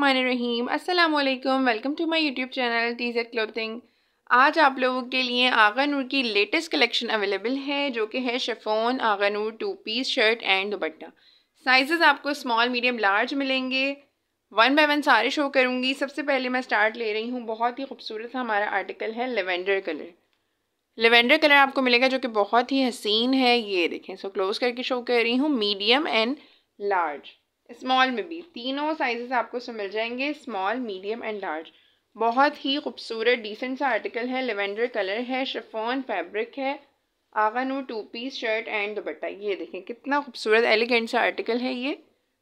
रहीम अस्सलाम वालेकुम welcome to my YouTube channel Teaser Clothing आज आप लोगों के लिए आगा नूर की लेटेस्ट कलेक्शन अवेलेबल है जो कि है chiffon Agha Noor two piece shirt and dupatta sizes आपको स्मॉल मीडियम लार्ज मिलेंगे वन बाय वन सारे शो करूँगी सबसे पहले मैं स्टार्ट ले रही हूँ बहुत ही खूबसूरत हमारा आर्टिकल है लेवेंडर कलर लेवेंडर कलर आपको मिलेगा जो कि बहुत ही हसीन है ये देखें सो क्लोज़ करके शो कर रही हूँ मीडियम एंड लार्ज स्मॉल में भी तीनों साइजेस आपको इसमें मिल जाएंगे स्मॉल मीडियम एंड लार्ज बहुत ही खूबसूरत डिसेंट सा आर्टिकल है लेवेंडर कलर है शफोन फैब्रिक है Agha Noor two piece shirt and dupatta ये देखें कितना खूबसूरत एलिगेंट सा आर्टिकल है ये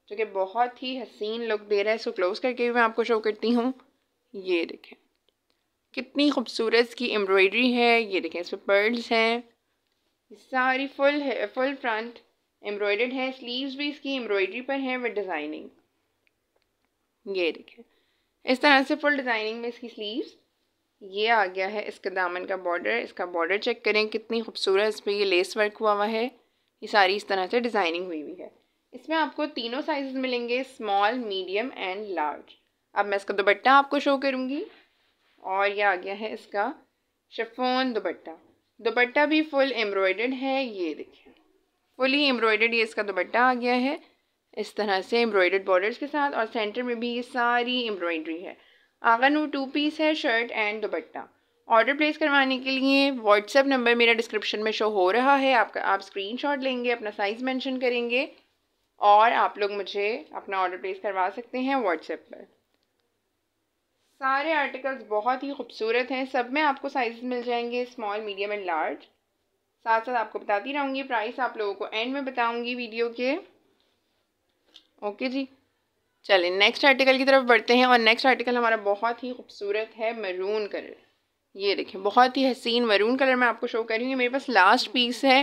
जो कि बहुत ही हसीन लुक दे रहा है इसको क्लोज़ करके भी मैं आपको शो करती हूँ ये देखें कितनी खूबसूरत इसकी एम्ब्रॉयडरी है ये देखें इस पर पर्ल्स हैं सारी फुल है फुल फ्रंट एम्ब्रॉयडर्ड है स्लीव्स भी इसकी एम्ब्रॉयडरी पर है विद डिज़ाइनिंग ये देखिए इस तरह से फुल डिज़ाइनिंग में इसकी स्लीव्स ये आ गया है इसका दामन का बॉर्डर इसका बॉर्डर चेक करें कितनी खूबसूरत इस पर यह लेस वर्क हुआ हुआ है ये सारी इस तरह से डिज़ाइनिंग हुई हुई है इसमें आपको तीनों साइज़ मिलेंगे स्मॉल मीडियम एंड लार्ज अब मैं इसका दुपट्टा आपको शो करूँगी और यह आ गया है इसका शफोन दुपट्टा दुपट्टा भी फुल एम्ब्रॉयडर्ड है ये देखिए फुली एम्ब्रॉयडर्ड ये इसका दुपट्टा आ गया है इस तरह से एम्ब्रॉयडर्ड बॉर्डर्स के साथ और सेंटर में भी ये सारी एम्ब्रॉयडरी है आगा वो टू पीस है shirt and dupatta order place करवाने के लिए व्हाट्सएप नंबर मेरा डिस्क्रिप्शन में शो हो रहा है आपका आप स्क्रीन लेंगे अपना साइज़ मैंशन करेंगे और आप लोग मुझे अपना ऑर्डर प्लेस करवा सकते हैं व्हाट्सएप पर सारे आर्टिकल्स बहुत ही खूबसूरत हैं सब में आपको साइज़ मिल जाएंगे स्मॉल मीडियम एंड लार्ज साथ साथ आपको बताती रहूँगी प्राइस आप लोगों को एंड में बताऊँगी वीडियो के ओके जी चलिए नेक्स्ट आर्टिकल की तरफ बढ़ते हैं और नेक्स्ट आर्टिकल हमारा बहुत ही खूबसूरत है मरून कलर ये देखें बहुत ही हसीन मरून कलर मैं आपको शो कर रही हूँ मेरे पास लास्ट पीस है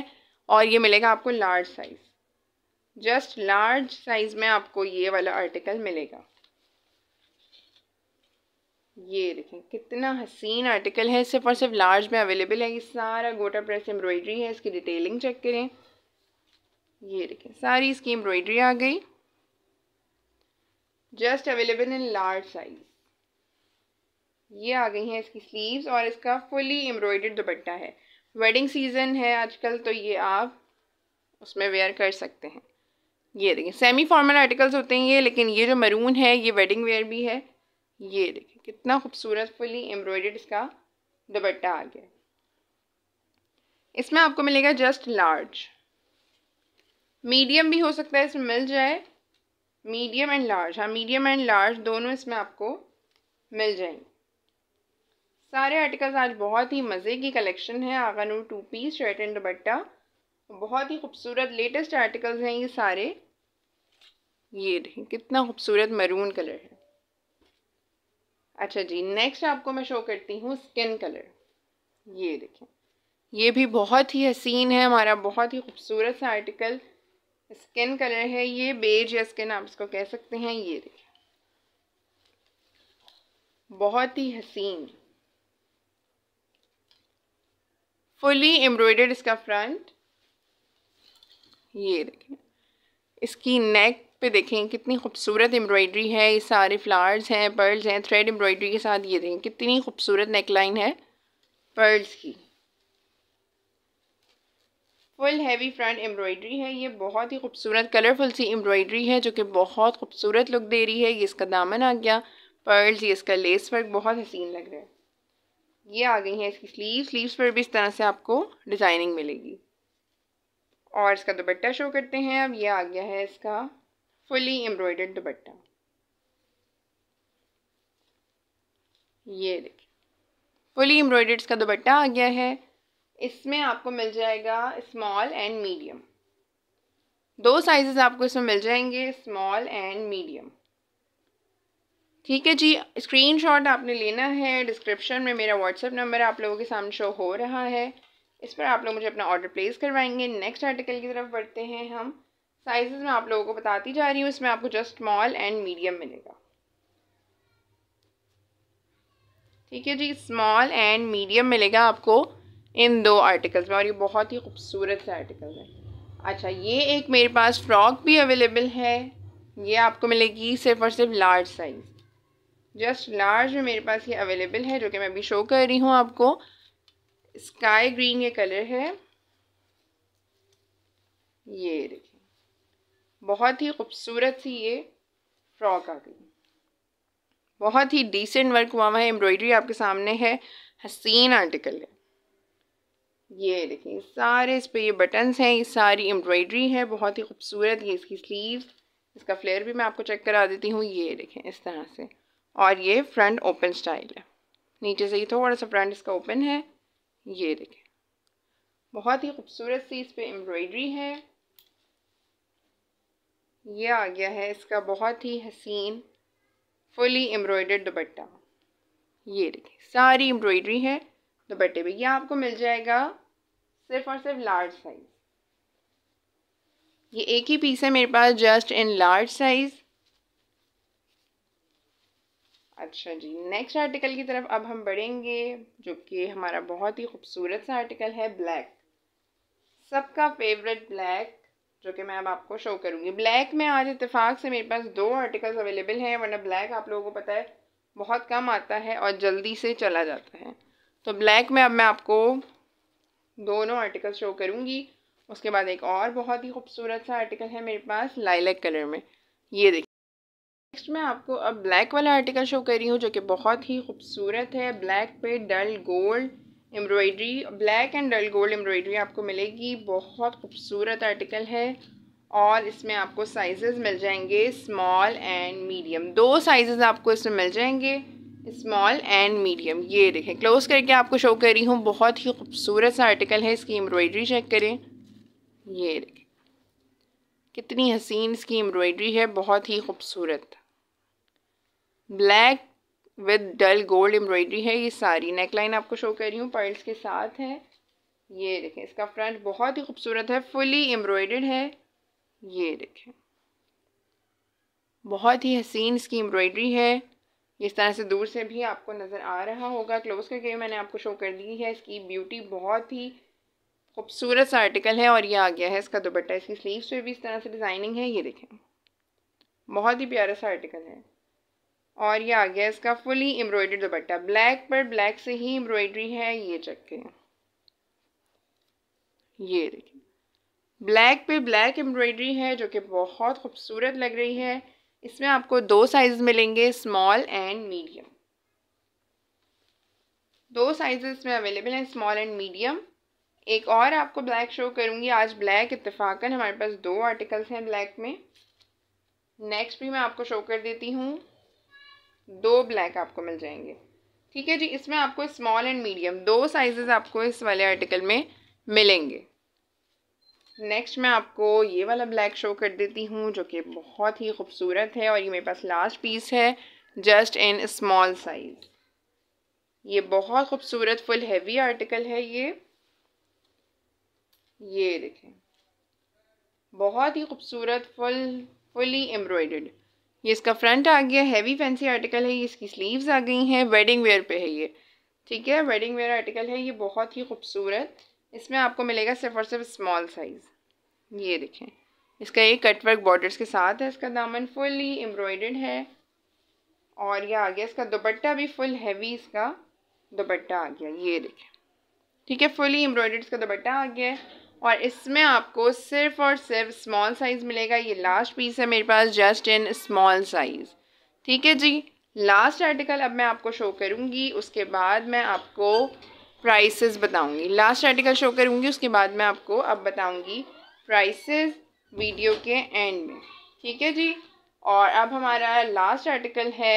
और ये मिलेगा आपको large size just large size में आपको ये वाला आर्टिकल मिलेगा ये देखें कितना हसीन आर्टिकल है सिर्फ और सिर्फ लार्ज में अवेलेबल है ये सारा गोटा प्रेस एम्ब्रॉयडरी है इसकी डिटेलिंग चेक करें ये देखें सारी इसकी एम्ब्रॉयडरी आ गई just available in large size ये आ गई है इसकी स्लीव्स और इसका फुली एम्ब्रॉयडर्ड दुपट्टा है वेडिंग सीज़न है आजकल तो ये आप उसमें वेयर कर सकते हैं ये देखें सेमी फॉर्मल आर्टिकल्स होते हैं ये लेकिन ये जो मरून है ये वेडिंग वेयर भी है ये देखिए कितना खूबसूरत फुली एम्ब्रॉयडेड इसका दुपट्टा आ गया इसमें आपको मिलेगा जस्ट लार्ज मीडियम भी हो सकता है इसमें मिल जाए मीडियम एंड लार्ज हाँ मीडियम एंड लार्ज दोनों इसमें आपको मिल जाएंगे सारे आर्टिकल्स आज बहुत ही मज़े की कलेक्शन है Agha two piece shirt and dupatta बहुत ही खूबसूरत लेटेस्ट आर्टिकल्स हैं ये सारे ये देखें कितना खूबसूरत मरून कलर है अच्छा जी नेक्स्ट आपको मैं शो करती हूँ स्किन कलर ये देखें ये भी बहुत ही हसीन है हमारा बहुत ही खूबसूरत सा आर्टिकल स्किन कलर है ये बेज या स्किन आप इसको कह सकते हैं ये देखें बहुत ही हसीन फुली एम्ब्रॉयडर्ड इसका फ्रंट ये देखें इसकी नेक पे देखें कितनी खूबसूरत एम्ब्रॉयडरी है ये सारे फ्लावर्स हैं पर्ल्स हैं थ्रेड एम्ब्रॉयडरी के साथ ये देखें कितनी खूबसूरत नेकलाइन है पर्ल्स की फुल हैवी फ्रंट एम्ब्रॉयडरी है ये बहुत ही खूबसूरत कलरफुल सी एम्ब्रॉयडरी है जो कि बहुत खूबसूरत लुक दे रही है ये इसका दामन आ गया पर्ल्स ये इसका लेस वर्क बहुत हसीन लग रहा है ये आ गई है इसकी स्लीव स्लीव्स पर भी इस तरह से आपको डिज़ाइनिंग मिलेगी और इसका दुपट्टा शो करते हैं अब ये आ गया है इसका फुली embroidered dupatta ये देखिए फुली एम्ब्रॉयडर्ड का दुपट्टा आ गया है इसमें आपको मिल जाएगा स्मॉल एंड मीडियम दो साइजेस आपको इसमें मिल जाएंगे स्मॉल एंड मीडियम ठीक है जी स्क्रीनशॉट आपने लेना है डिस्क्रिप्शन में मेरा व्हाट्सएप नंबर आप लोगों के सामने शो हो रहा है इस पर आप लोग मुझे अपना ऑर्डर प्लेस करवाएंगे नेक्स्ट आर्टिकल की तरफ बढ़ते हैं हम साइज मैं आप लोगों को बताती जा रही हूँ इसमें आपको जस्ट स्मॉल एंड मीडियम मिलेगा ठीक है जी स्मॉल एंड मीडियम मिलेगा आपको इन दो आर्टिकल्स में और ये बहुत ही खूबसूरत से आर्टिकल है अच्छा ये एक मेरे पास फ्रॉक भी अवेलेबल है ये आपको मिलेगी सिर्फ और सिर्फ लार्ज साइज़ जस्ट लार्ज में मेरे पास ये अवेलेबल है जो कि मैं अभी शो कर रही हूँ आपको स्काई ग्रीन ये कलर है ये देखिए बहुत ही खूबसूरत सी ये फ्रॉक आ गई बहुत ही डिसेंट वर्क हुआ हुआ है एम्ब्रॉयडरी आपके सामने है हसीन आर्टिकल है ये देखिए सारे इस पर ये बटन्स हैं ये सारी एम्ब्रॉयडरी है बहुत ही खूबसूरत ये इसकी स्लीव इसका फ्लेयर भी मैं आपको चेक करा देती हूँ ये देखें इस तरह से और ये फ्रंट ओपन स्टाइल है नीचे से ही थोड़ा सा फ्रंट इसका ओपन है ये देखें बहुत ही खूबसूरत सी इस पर एम्ब्रॉयडरी है ये आ गया है इसका बहुत ही हसीन फुली एम्ब्रॉयडर्ड दुपट्टा ये देखिए सारी एम्ब्रॉयडरी है दुपट्टे पे ये आपको मिल जाएगा सिर्फ और सिर्फ लार्ज साइज़ ये एक ही पीस है मेरे पास जस्ट इन लार्ज साइज़ अच्छा जी नेक्स्ट आर्टिकल की तरफ अब हम बढ़ेंगे जो कि हमारा बहुत ही खूबसूरत सा आर्टिकल है ब्लैक सबका फेवरेट ब्लैक जो कि मैं अब आपको शो करूँगी ब्लैक में आज इतफाक़ से मेरे पास दो आर्टिकल्स अवेलेबल हैं वरना ब्लैक आप लोगों को पता है बहुत कम आता है और जल्दी से चला जाता है तो ब्लैक में अब मैं आपको दोनों आर्टिकल शो करूँगी उसके बाद एक और बहुत ही खूबसूरत सा आर्टिकल है मेरे पास लाइलैक कलर में ये देखिए नेक्स्ट मैं आपको अब ब्लैक वाला आर्टिकल शो कर रही हूँ जो कि बहुत ही खूबसूरत है ब्लैक पे dull gold embroidery black and dull gold embroidery आपको मिलेगी बहुत खूबसूरत आर्टिकल है और इसमें आपको साइजेस मिल जाएंगे स्मॉल एंड मीडियम दो साइजेस आपको इसमें मिल जाएंगे स्मॉल एंड मीडियम ये देखें क्लोज करके आपको शो कर रही हूँ बहुत ही खूबसूरत सा आर्टिकल है इसकी एम्ब्रॉयडरी चेक करें ये देखें कितनी हसीन इसकी एम्ब्रॉयडरी है बहुत ही खूबसूरत black with dull gold embroidery है ये सारी नेकलाइन आपको शो कर रही हूँ पर्ल्स के साथ है ये देखें इसका फ्रंट बहुत ही खूबसूरत है फुली एम्ब्रॉयडर्ड है ये देखें बहुत ही हसीन इसकी एम्ब्रॉयडरी है इस तरह से दूर से भी आपको नज़र आ रहा होगा क्लोज़ करके मैंने आपको शो कर दी है इसकी ब्यूटी बहुत ही खूबसूरत सा आर्टिकल है और ये आ गया है इसका दुपट्टा इसकी स्लीव्स पे भी इस तरह से डिज़ाइनिंग है ये देखें बहुत ही प्यारा सा आर्टिकल है और ये आ गया इसका फुली एम्ब्रॉयडरी दुपट्टा ब्लैक पर ब्लैक से ही एम्ब्रॉयडरी है ये चेक करें ये देखिए ब्लैक पे ब्लैक एम्ब्रॉयडरी है जो कि बहुत खूबसूरत लग रही है इसमें आपको दो साइज़ मिलेंगे स्मॉल एंड मीडियम दो साइजेस में अवेलेबल हैं स्मॉल एंड मीडियम एक और आपको ब्लैक शो करूँगी आज ब्लैक इतफाक़न हमारे पास दो आर्टिकल्स हैं ब्लैक में नेक्स्ट भी मैं आपको शो कर देती हूँ दो ब्लैक आपको मिल जाएंगे ठीक है जी इसमें आपको स्मॉल एंड मीडियम दो साइजेस आपको इस वाले आर्टिकल में मिलेंगे नेक्स्ट मैं आपको ये वाला ब्लैक शो कर देती हूँ जो कि बहुत ही खूबसूरत है और ये मेरे पास लास्ट पीस है जस्ट इन स्मॉल साइज़ ये बहुत खूबसूरत फुल हैवी आर्टिकल है ये ये देखें बहुत ही खूबसूरत फुल फुली एम्ब्रॉयड ये इसका फ्रंट आ गया हैवी फैंसी आर्टिकल है ये इसकी स्लीव्स आ गई हैं वेडिंग वेयर पे है ये ठीक है वेडिंग वेयर आर्टिकल है ये बहुत ही खूबसूरत इसमें आपको मिलेगा सिर्फ और सिर्फ स्मॉल साइज़ ये देखें इसका ये कटवर्क बॉर्डर्स के साथ है इसका दामन फुली एम्ब्रॉयड है और ये आ गया इसका दुपट्टा भी फुल हैवी इसका दुपट्टा आ गया ये देखें ठीक है फुली एम्ब्रॉयडर्ड इसका दुपट्टा आ गया और इसमें आपको सिर्फ और सिर्फ स्मॉल साइज़ मिलेगा ये लास्ट पीस है मेरे पास जस्ट इन स्मॉल साइज़ ठीक है जी लास्ट आर्टिकल अब मैं आपको शो करूँगी उसके बाद मैं आपको प्राइसेस बताऊँगी लास्ट आर्टिकल शो करूँगी उसके बाद मैं आपको अब बताऊँगी प्राइसेस वीडियो के एंड में ठीक है जी और अब हमारा लास्ट आर्टिकल है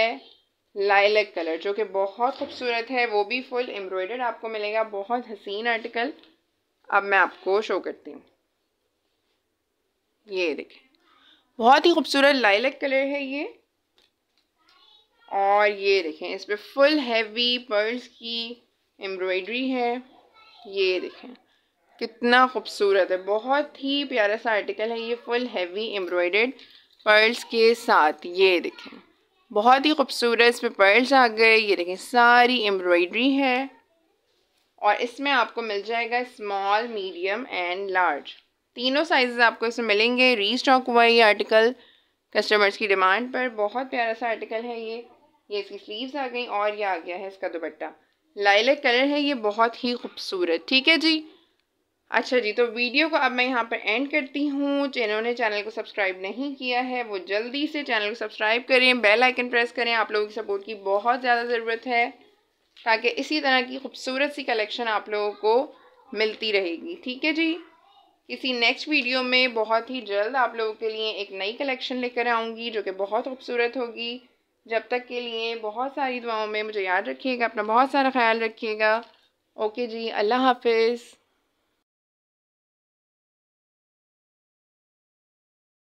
लाइलक कलर जो कि बहुत खूबसूरत है वो भी फुल एम्ब्रॉयडर्ड आपको मिलेगा बहुत हसीन आर्टिकल अब मैं आपको शो करती हूँ ये देखें बहुत ही खूबसूरत लाइलक कलर है ये और ये देखें इस पर फुल हैवी पर्ल्स की एम्ब्रॉयडरी है ये देखें कितना खूबसूरत है बहुत ही प्यारा सा आर्टिकल है ये फुल हैवी एम्ब्रॉयडर्ड पर्ल्स के साथ ये देखें बहुत ही खूबसूरत इस पर पर्ल्स आ गए ये देखें सारी एम्ब्रॉयडरी है और इसमें आपको मिल जाएगा स्मॉल मीडियम एंड लार्ज तीनों साइज़ आपको इसमें मिलेंगे री स्टॉक हुआ ये आर्टिकल कस्टमर्स की डिमांड पर बहुत प्यारा सा आर्टिकल है ये ये इसकी स्लीव्स आ गई और ये आ गया है इसका दुपट्टा लाइलेक कलर है ये बहुत ही खूबसूरत ठीक है जी अच्छा जी तो वीडियो को अब मैं यहाँ पर एंड करती हूँ जिन्होंने चैनल को सब्सक्राइब नहीं किया है वो जल्दी से चैनल को सब्सक्राइब करें बेल आइकन प्रेस करें आप लोगों की सपोर्ट की बहुत ज़्यादा ज़रूरत है ताकि इसी तरह की खूबसूरत सी कलेक्शन आप लोगों को मिलती रहेगी ठीक है जी इसी नेक्स्ट वीडियो में बहुत ही जल्द आप लोगों के लिए एक नई कलेक्शन लेकर आऊँगी जो कि बहुत खूबसूरत होगी जब तक के लिए बहुत सारी दुआओं में मुझे याद रखिएगा अपना बहुत सारा ख्याल रखिएगा ओके जी अल्लाह हाफिज़